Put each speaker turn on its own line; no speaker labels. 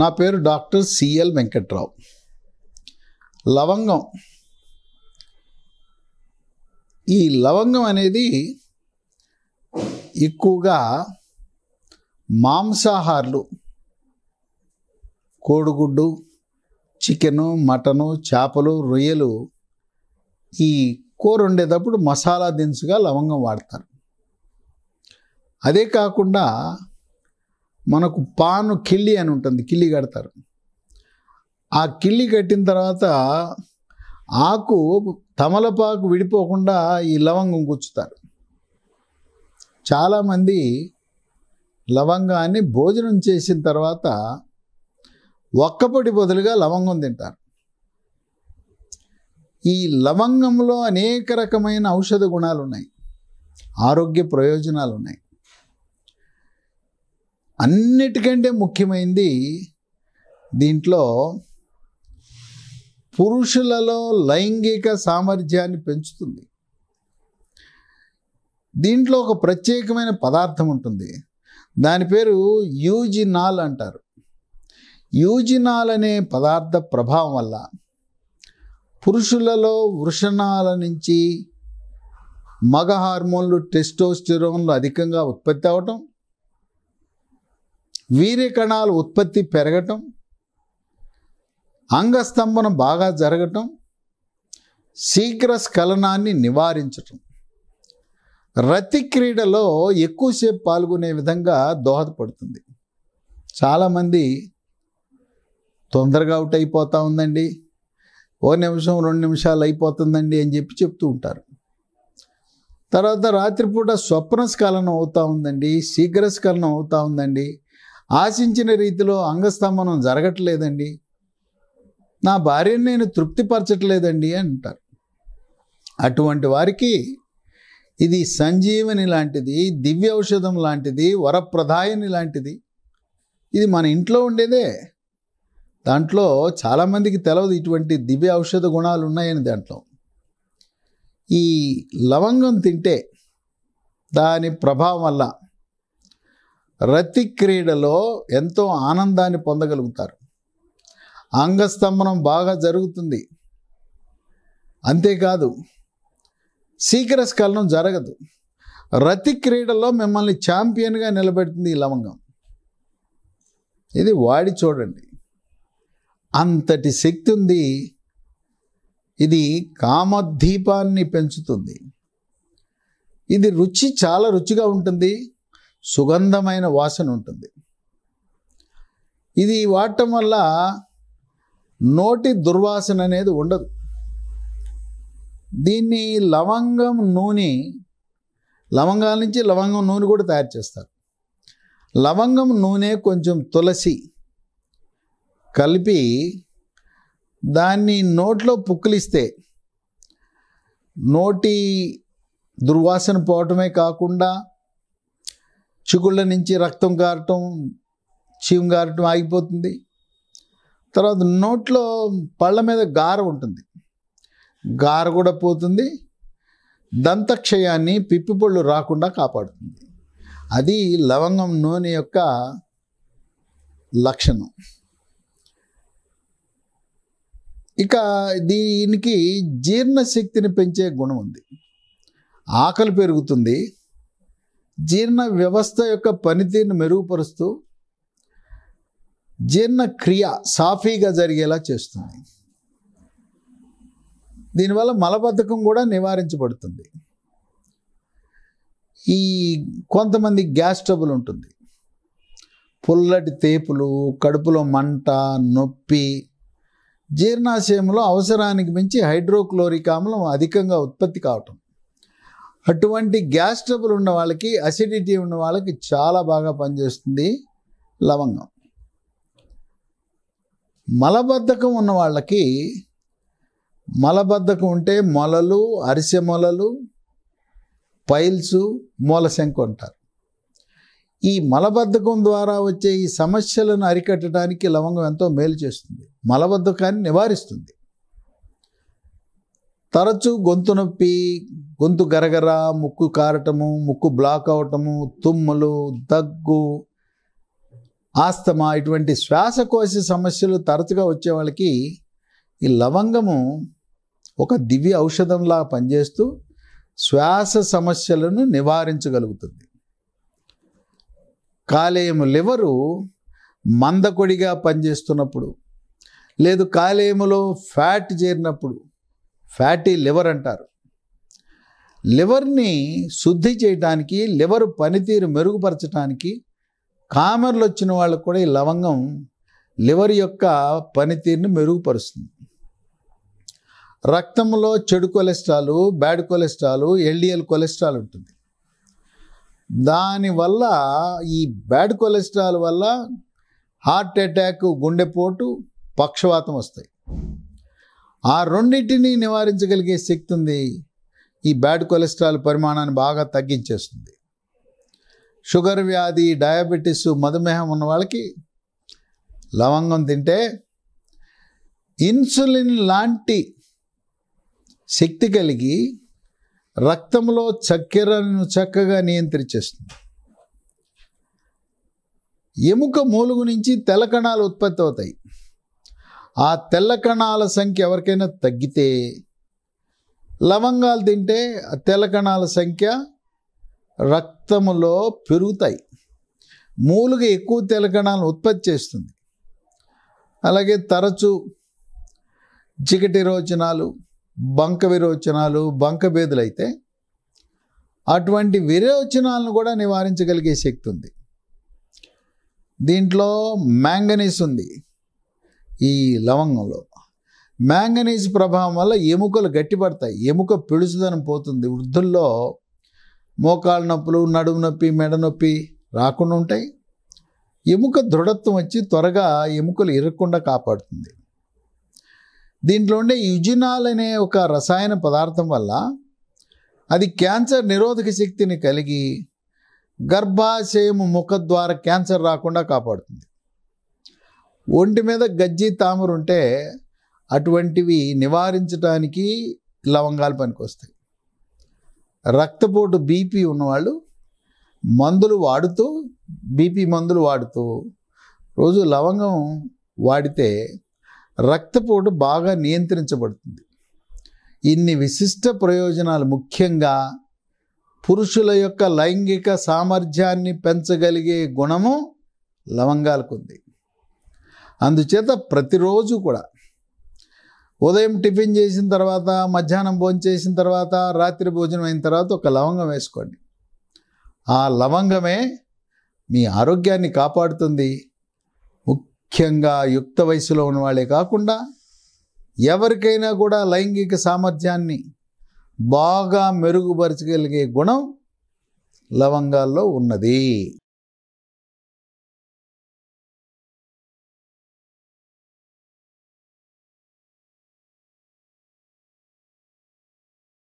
నా పేరు doctor CL Venkatrao లవంగం ఈ లవంగం అనేది ఎక్కువగా మాంసాహారులు కోడిగుడ్డు చికెను మటను చేపలు రొయ్యలు ఈ కూర వండేటప్పుడు మసాలా దినుసుగా లవంగం వాడతారు అదే కాకుండా మనకు పాను కిల్లి అని ఉంటుంది కిల్లి కడతారు ఆ కిల్లి కట్టిన తర్వాత ఆకు తమలపాకు విడిపోకుండా ఈ లవంగం కూర్చుతారు చాలామంది లవంగాన్ని భోజనం చేసిన తర్వాత ఒక్కపొడి బదులుగా లవంగం తింటారు ఈ లవంగంలో అనేక రకమైన ఔషధ గుణాలు ఉన్నాయి ఆరోగ్య ప్రయోజనాలు ఉన్నాయి అన్నిటికంటే ముఖ్యమైనది దీంట్లో పురుషులలో లైంగిక సామర్థ్యాన్ని పెంచుతుంది దీంట్లో ఒక ప్రత్యేకమైన పదార్థం ఉంటుంది దాని పేరు యూజినాల్ అంటారు యూజినాల్ అనే పదార్థ ప్రభావం వల్ల పురుషులలో వృషణాల నుంచి మగ హార్మోన్లు టెస్టోస్టిరోన్లు అధికంగా ఉత్పత్తి అవటం వీర్య కణాలు ఉత్పత్తి పెరగటం అంగస్తంభనం బాగా జరగటం శీఘ్ర స్ఖలనాన్ని నివారించటం రతి క్రీడలో ఎక్కువసేపు పాల్గొనే విధంగా దోహదపడుతుంది చాలామంది తొందరగా అవుట్ అయిపోతూ ఉందండి ఓ నిమిషం రెండు నిమిషాలు అయిపోతుందండి అని చెప్పి చెప్తూ ఉంటారు తర్వాత రాత్రిపూట స్వప్న స్ఖలనం అవుతూ ఉందండి శీఘ్ర స్ఖలనం అవుతూ ఉందండి ఆశించిన రీతిలో అంగస్తంభనం జరగట్లేదండి నా భార్యను నేను తృప్తిపరచట్లేదండి అంటారు అటువంటి వారికి ఇది సంజీవని లాంటిది దివ్య ఔషధం లాంటిది వరప్రదాయని లాంటిది ఇది మన ఇంట్లో ఉండేదే దాంట్లో చాలామందికి తెలియదు ఇటువంటి దివ్య ఔషధ గుణాలు ఉన్నాయని దాంట్లో ఈ లవంగం తింటే దాని ప్రభావం వల్ల రతి క్రీడలో ఎంతో ఆనందాన్ని పొందగలుగుతారు అంగస్తంభనం బాగా జరుగుతుంది అంతేకాదు స్కలనం జరగదు రతి క్రీడలో మిమ్మల్ని ఛాంపియన్గా నిలబెడుతుంది ఈ లవంగం ఇది వాడి చూడండి అంతటి శక్తి ఉంది ఇది కామద్దీపాన్ని పెంచుతుంది ఇది రుచి చాలా రుచిగా ఉంటుంది సుగంధమైన వాసన ఉంటుంది ఇది వాడటం వల్ల నోటి దుర్వాసన అనేది ఉండదు దీన్ని లవంగం నూనె లవంగాల నుంచి లవంగం నూనె కూడా తయారు చేస్తారు లవంగం నూనె కొంచెం తులసి కలిపి దాన్ని నోట్లో పుక్కిలిస్తే నోటి దుర్వాసన పోవటమే కాకుండా చిగుళ్ళ నుంచి రక్తం కారటం చీము కారటం ఆగిపోతుంది తర్వాత నోట్లో పళ్ళ మీద గార ఉంటుంది గార కూడా పోతుంది దంతక్షయాన్ని పళ్ళు రాకుండా కాపాడుతుంది అది లవంగం నూనె యొక్క లక్షణం ఇక దీనికి జీర్ణశక్తిని పెంచే గుణం ఉంది ఆకలి పెరుగుతుంది జీర్ణ వ్యవస్థ యొక్క పనితీరును మెరుగుపరుస్తూ జీర్ణక్రియ సాఫీగా జరిగేలా చేస్తుంది దీనివల్ల మలబద్ధకం కూడా నివారించబడుతుంది ఈ కొంతమంది గ్యాస్ ట్రబుల్ ఉంటుంది పుల్లటి తేపులు కడుపులో మంట నొప్పి జీర్ణాశయంలో అవసరానికి మించి హైడ్రోక్లోరిక్ ఆమ్లం అధికంగా ఉత్పత్తి కావటం అటువంటి గ్యాస్ ట్రబుల్ ఉన్న వాళ్ళకి అసిడిటీ ఉన్న వాళ్ళకి చాలా బాగా పనిచేస్తుంది లవంగం మలబద్ధకం ఉన్న వాళ్ళకి మలబద్ధకం ఉంటే మొలలు అరిసె మొలలు పైల్స్ మూలశంకు అంటారు ఈ మలబద్ధకం ద్వారా వచ్చే ఈ సమస్యలను అరికట్టడానికి లవంగం ఎంతో మేలు చేస్తుంది మలబద్ధకాన్ని నివారిస్తుంది తరచూ గొంతు నొప్పి గొంతు గరగర ముక్కు కారటము ముక్కు బ్లాక్ అవటము తుమ్ములు దగ్గు ఆస్తమా ఇటువంటి శ్వాసకోశ సమస్యలు తరచుగా వచ్చే వాళ్ళకి ఈ లవంగము ఒక దివ్య ఔషధంలా పనిచేస్తూ శ్వాస సమస్యలను నివారించగలుగుతుంది కాలేయము లివరు మందకొడిగా పనిచేస్తున్నప్పుడు లేదు కాలేయములో ఫ్యాట్ చేరినప్పుడు ఫ్యాటీ లివర్ అంటారు లివర్ని శుద్ధి చేయడానికి లివర్ పనితీరు మెరుగుపరచడానికి కామెర్లు వచ్చిన వాళ్ళకు కూడా ఈ లవంగం లివర్ యొక్క పనితీరుని మెరుగుపరుస్తుంది రక్తంలో చెడు cholesterol bad cholesterol LDL cholesterol ఉంటుంది దానివల్ల ఈ బ్యాడ్ కొలెస్ట్రాల్ వల్ల హార్ట్ అటాక్ గుండెపోటు పక్షవాతం వస్తాయి ఆ రెండింటిని నివారించగలిగే శక్తి ఉంది ఈ బ్యాడ్ కొలెస్ట్రాల్ పరిమాణాన్ని బాగా తగ్గించేస్తుంది షుగర్ వ్యాధి డయాబెటీస్ మధుమేహం ఉన్న వాళ్ళకి లవంగం తింటే ఇన్సులిన్ లాంటి శక్తి కలిగి రక్తంలో చక్కెరను చక్కగా నియంత్రించేస్తుంది ఎముక మూలుగు నుంచి తెల్ల కణాలు ఉత్పత్తి అవుతాయి ఆ తెల్ల కణాల సంఖ్య ఎవరికైనా తగ్గితే లవంగాలు తింటే తెలకణాల సంఖ్య రక్తములో పెరుగుతాయి మూలుగా ఎక్కువ తెలకణాలను ఉత్పత్తి చేస్తుంది అలాగే తరచు చికటి విరోచనాలు బంక విరోచనాలు బంక భేదులు అయితే అటువంటి విరోచనాలను కూడా నివారించగలిగే శక్తి ఉంది దీంట్లో మ్యాంగనీస్ ఉంది ఈ లవంగంలో మ్యాంగనీజ్ ప్రభావం వల్ల ఎముకలు గట్టిపడతాయి ఎముక పిడుచుదనం పోతుంది వృద్ధుల్లో మోకాళ్ళ నొప్పులు నడుము నొప్పి మెడ నొప్పి రాకుండా ఉంటాయి ఎముక దృఢత్వం వచ్చి త్వరగా ఎముకలు ఇరగకుండా కాపాడుతుంది దీంట్లో ఉండే యుజినాల్ అనే ఒక రసాయన పదార్థం వల్ల అది క్యాన్సర్ నిరోధక శక్తిని కలిగి గర్భాశయము ముఖ ద్వారా క్యాన్సర్ రాకుండా కాపాడుతుంది ఒంటి మీద గజ్జి తామరుంటే అటువంటివి నివారించడానికి లవంగాలు పనికొస్తాయి రక్తపోటు బీపీ ఉన్నవాళ్ళు మందులు వాడుతూ బీపీ మందులు వాడుతూ రోజు లవంగం వాడితే రక్తపోటు బాగా నియంత్రించబడుతుంది ఇన్ని విశిష్ట ప్రయోజనాలు ముఖ్యంగా పురుషుల యొక్క లైంగిక సామర్థ్యాన్ని పెంచగలిగే గుణము లవంగాలకు ఉంది అందుచేత ప్రతిరోజు కూడా ఉదయం టిఫిన్ చేసిన తర్వాత మధ్యాహ్నం భోజనం చేసిన తర్వాత రాత్రి భోజనం అయిన తర్వాత ఒక లవంగం వేసుకోండి ఆ లవంగమే మీ ఆరోగ్యాన్ని కాపాడుతుంది ముఖ్యంగా యుక్త వయసులో ఉన్నవాళ్ళే కాకుండా ఎవరికైనా కూడా లైంగిక సామర్థ్యాన్ని బాగా మెరుగుపరచగలిగే గుణం లవంగాల్లో ఉన్నది